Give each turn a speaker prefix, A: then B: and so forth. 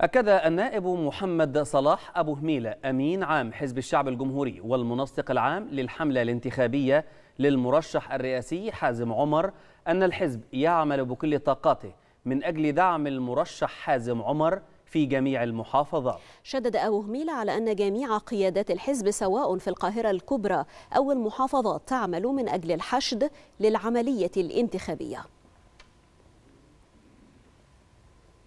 A: أكد النائب محمد صلاح أبو هميلة أمين عام حزب الشعب الجمهوري والمنسق العام للحملة الانتخابية للمرشح الرئاسي حازم عمر أن الحزب يعمل بكل طاقاته من أجل دعم المرشح حازم عمر في جميع المحافظات
B: شدد أبو هميل على أن جميع قيادات الحزب سواء في القاهرة الكبرى أو المحافظات تعمل من أجل الحشد للعملية الانتخابية